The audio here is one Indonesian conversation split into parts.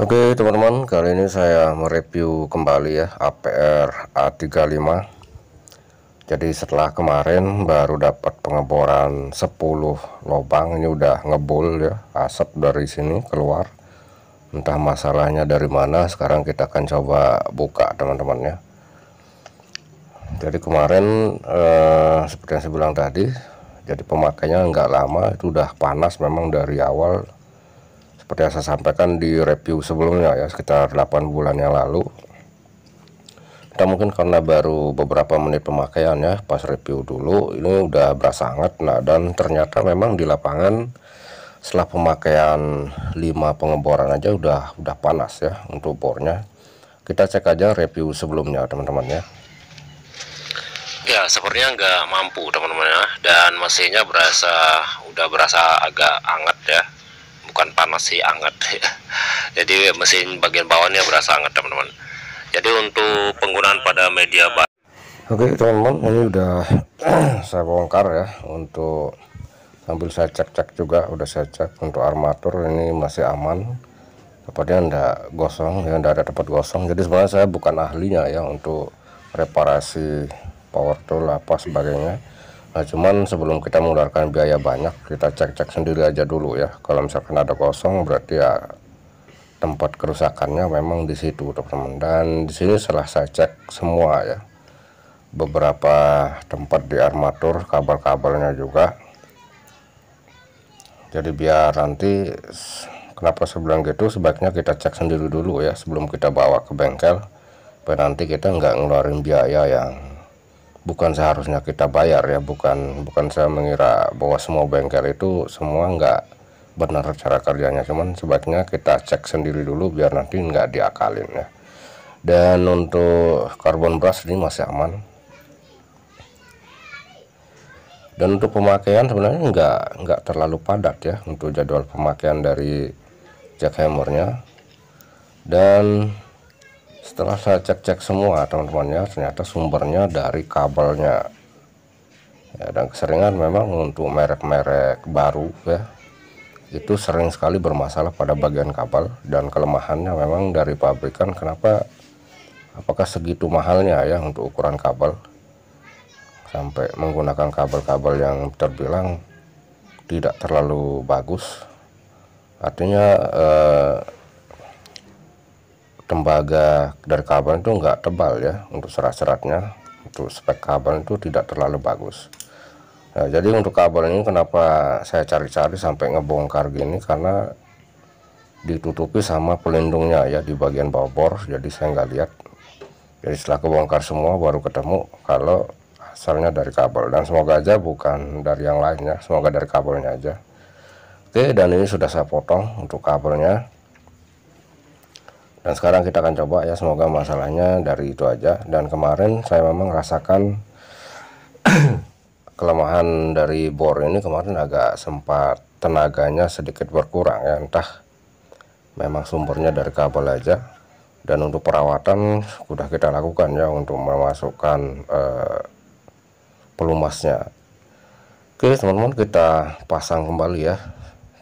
Oke teman-teman kali ini saya mereview kembali ya APR A35 jadi setelah kemarin baru dapat pengeboran 10 lubang ini udah ngebul ya asap dari sini keluar entah masalahnya dari mana sekarang kita akan coba buka teman-teman ya jadi kemarin eh, seperti yang saya bilang tadi jadi pemakainya nggak lama itu udah panas memang dari awal seperti yang saya sampaikan di review sebelumnya ya sekitar 8 bulan yang lalu dan mungkin karena baru beberapa menit pemakaian ya pas review dulu ini udah berasa hangat nah dan ternyata memang di lapangan setelah pemakaian 5 pengeboran aja udah udah panas ya untuk bornya kita cek aja review sebelumnya teman-teman ya ya sepertinya nggak mampu teman-teman ya dan mesinnya berasa udah berasa agak hangat ya bukan panas sih anget jadi mesin bagian bawahnya berasa anget teman-teman jadi untuk penggunaan pada media Oke teman-teman ini udah saya bongkar ya untuk sambil saya cek-cek juga udah saya cek untuk armatur ini masih aman tepatnya enggak gosong ya enggak ada tempat gosong jadi sebenarnya saya bukan ahlinya ya untuk reparasi power tool apa sebagainya nah, cuman sebelum kita mengeluarkan biaya banyak kita cek-cek sendiri aja dulu ya kalau misalkan ada kosong berarti ya tempat kerusakannya memang di situ teman-teman dan di sini setelah saya cek semua ya beberapa tempat di armatur kabel-kabelnya juga jadi biar nanti kenapa sebelum gitu sebaiknya kita cek sendiri dulu ya sebelum kita bawa ke bengkel biar nanti kita nggak ngeluarin biaya yang bukan seharusnya kita bayar ya bukan bukan saya mengira bahwa semua bengkel itu semua nggak benar cara kerjanya cuman sebaiknya kita cek sendiri dulu biar nanti nggak diakalin ya dan untuk karbon brush ini masih aman dan untuk pemakaian sebenarnya nggak nggak terlalu padat ya untuk jadwal pemakaian dari jackhammernya dan setelah saya cek-cek semua teman-teman ya ternyata sumbernya dari kabelnya ya, dan keseringan memang untuk merek-merek baru ya itu sering sekali bermasalah pada bagian kabel dan kelemahannya memang dari pabrikan kenapa apakah segitu mahalnya ya untuk ukuran kabel sampai menggunakan kabel-kabel yang terbilang tidak terlalu bagus artinya eh, tembaga dari karbon itu enggak tebal ya untuk serat-seratnya untuk spek kabel itu tidak terlalu bagus nah, jadi untuk kabel ini kenapa saya cari-cari sampai ngebongkar gini karena ditutupi sama pelindungnya ya di bagian bawah bor jadi saya nggak lihat jadi setelah kebongkar semua baru ketemu kalau asalnya dari kabel dan semoga aja bukan dari yang lainnya semoga dari kabelnya aja oke dan ini sudah saya potong untuk kabelnya dan sekarang kita akan coba ya semoga masalahnya dari itu aja dan kemarin saya memang rasakan kelemahan dari bor ini kemarin agak sempat tenaganya sedikit berkurang ya entah memang sumbernya dari kabel aja dan untuk perawatan sudah kita lakukan ya untuk memasukkan eh, pelumasnya oke teman-teman kita pasang kembali ya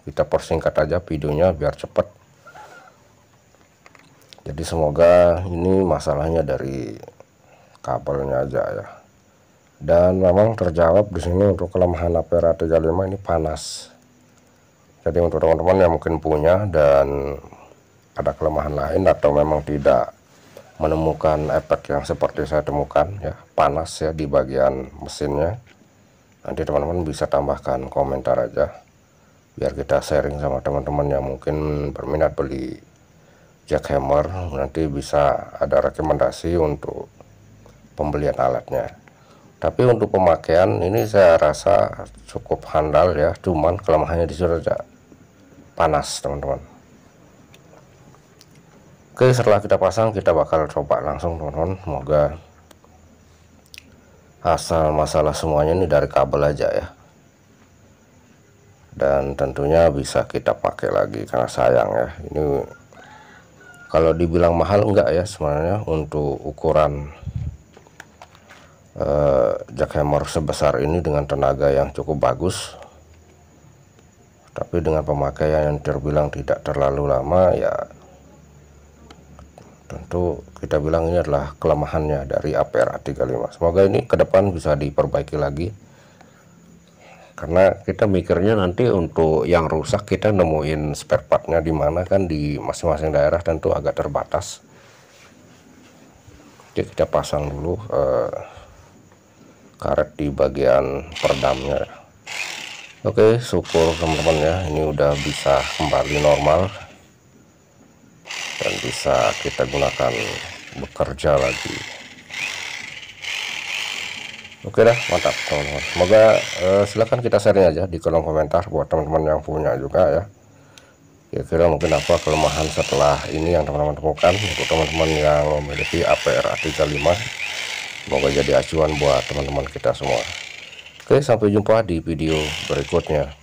kita persingkat aja videonya biar cepat jadi semoga ini masalahnya dari kabelnya aja ya dan memang terjawab di sini untuk kelemahan Apera 35 ini panas jadi untuk teman-teman yang mungkin punya dan ada kelemahan lain atau memang tidak menemukan efek yang seperti saya temukan ya panas ya di bagian mesinnya nanti teman-teman bisa tambahkan komentar aja biar kita sharing sama teman-teman yang mungkin berminat beli jackhammer nanti bisa ada rekomendasi untuk pembelian alatnya tapi untuk pemakaian ini saya rasa cukup handal ya cuman kelemahannya di sini ada panas teman-teman oke setelah kita pasang kita bakal coba langsung teman-teman semoga asal masalah semuanya ini dari kabel aja ya dan tentunya bisa kita pakai lagi karena sayang ya ini kalau dibilang mahal enggak ya sebenarnya untuk ukuran eh, jackhammer sebesar ini dengan tenaga yang cukup bagus tapi dengan pemakaian yang terbilang tidak terlalu lama ya tentu kita bilang ini adalah kelemahannya dari APR 35 semoga ini ke depan bisa diperbaiki lagi karena kita mikirnya nanti untuk yang rusak kita nemuin spare partnya di mana kan di masing-masing daerah tentu agak terbatas jadi kita pasang dulu uh, karet di bagian perdamnya. oke syukur teman-teman ya ini udah bisa kembali normal dan bisa kita gunakan bekerja lagi Oke lah, mantap teman-teman. Semoga uh, eh, silahkan kita sharing aja di kolom komentar buat teman-teman yang punya juga ya. Kira-kira mungkin apa kelemahan setelah ini yang teman-teman temukan untuk teman-teman yang memiliki APR A 35 Semoga jadi acuan buat teman-teman kita semua. Oke, sampai jumpa di video berikutnya.